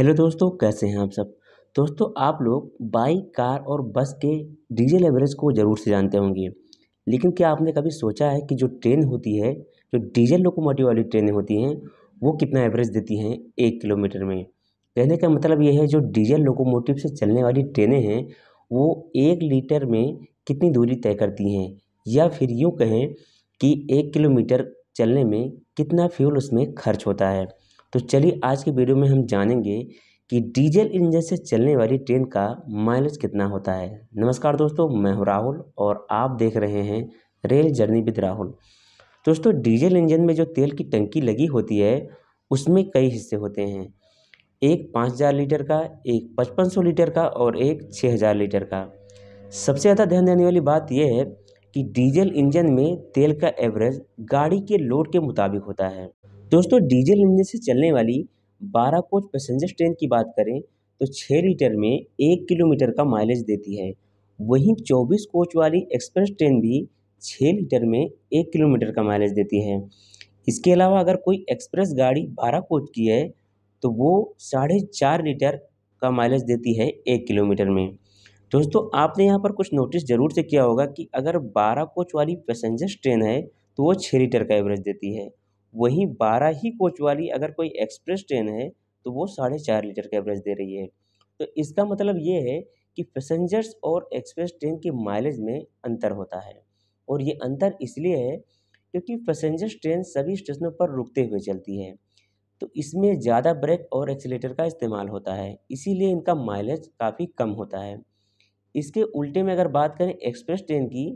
hello दोस्तों कैसे हैं आप सब दोस्तों आप लोग बाइक कार और बस के डीजल एवरेज को ज़रूर से जानते होंगे लेकिन क्या आपने कभी सोचा है कि जो ट्रेन होती है जो डीजल लोकोमोटिव वाली ट्रेनें होती हैं वो कितना एवरेज देती हैं एक किलोमीटर में कहने का मतलब ये है जो डीजल लोकोमोटिव से चलने वाली ट्रेनें हैं वो एक लीटर में कितनी दूरी तय करती हैं या फिर यूँ कहें कि एक किलोमीटर चलने में कितना फ्यूल उसमें खर्च होता है तो चलिए आज के वीडियो में हम जानेंगे कि डीजल इंजन से चलने वाली ट्रेन का माइलेज कितना होता है नमस्कार दोस्तों मैं हूँ राहुल और आप देख रहे हैं रेल जर्नी विद राहुल दोस्तों डीजल इंजन में जो तेल की टंकी लगी होती है उसमें कई हिस्से होते हैं एक पाँच हज़ार लीटर का एक पचपन सौ लीटर का और एक छः हज़ार लीटर का सबसे ज़्यादा ध्यान देने वाली बात यह है कि डीजल इंजन में तेल का एवरेज गाड़ी के लोड के मुताबिक होता है दोस्तों डीजल इंजन से चलने वाली बारह कोच पैसेंजर ट्रेन की बात करें तो छः लीटर में एक किलोमीटर का माइलेज देती है वहीं चौबीस कोच वाली एक्सप्रेस ट्रेन भी छः लीटर में एक किलोमीटर का माइलेज देती है इसके अलावा अगर कोई एक्सप्रेस गाड़ी बारह कोच की है तो वो साढ़े चार लीटर का माइलेज देती है एक किलोमीटर में दोस्तों आपने यहाँ पर कुछ नोटिस ज़रूर से किया होगा कि अगर बारह कोच वाली पैसेंजर्स ट्रेन है तो वो छः लीटर का एवरेज देती है वहीं बारह ही कोच वाली अगर कोई एक्सप्रेस ट्रेन है तो वो साढ़े चार लीटर का एवरेज दे रही है तो इसका मतलब ये है कि पैसेंजर्स और एक्सप्रेस ट्रेन के माइलेज में अंतर होता है और ये अंतर इसलिए है क्योंकि पैसेंजर्स ट्रेन सभी स्टेशनों पर रुकते हुए चलती है तो इसमें ज़्यादा ब्रेक और एक्सीटर का इस्तेमाल होता है इसीलिए इनका माइलेज काफ़ी कम होता है इसके उल्टे में अगर बात करें एक्सप्रेस ट्रेन की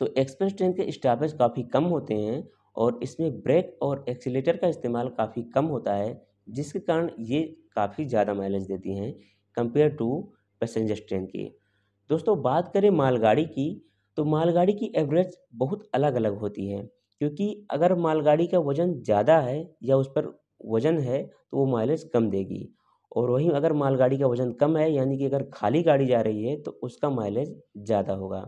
तो एक्सप्रेस ट्रेन के स्टापेज काफ़ी कम होते हैं और इसमें ब्रेक और एक्सीटर का इस्तेमाल काफ़ी कम होता है जिसके कारण ये काफ़ी ज़्यादा माइलेज देती हैं कंपेयर टू पैसेंजर ट्रेन की दोस्तों बात करें मालगाड़ी की तो मालगाड़ी की एवरेज बहुत अलग अलग होती है क्योंकि अगर मालगाड़ी का वज़न ज़्यादा है या उस पर वज़न है तो वो माइलेज कम देगी और वहीं अगर मालगाड़ी का वज़न कम है यानी कि अगर खाली गाड़ी जा रही है तो उसका माइलेज ज़्यादा होगा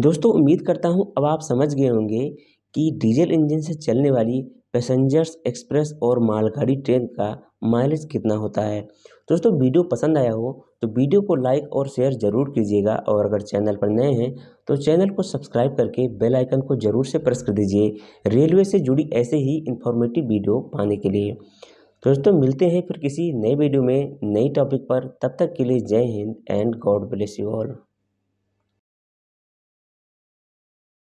दोस्तों उम्मीद करता हूँ अब आप समझ गए होंगे कि डीजल इंजन से चलने वाली पैसेंजर्स एक्सप्रेस और मालगाड़ी ट्रेन का माइलेज कितना होता है दोस्तों वीडियो पसंद आया हो तो वीडियो को लाइक और शेयर ज़रूर कीजिएगा और अगर चैनल पर नए हैं तो चैनल को सब्सक्राइब करके बेल आइकन को ज़रूर से प्रेस कर दीजिए रेलवे से जुड़ी ऐसे ही इन्फॉर्मेटिव वीडियो पाने के लिए दोस्तों मिलते हैं फिर किसी नए वीडियो में नई टॉपिक पर तब तक के लिए Jai Hind and God bless you all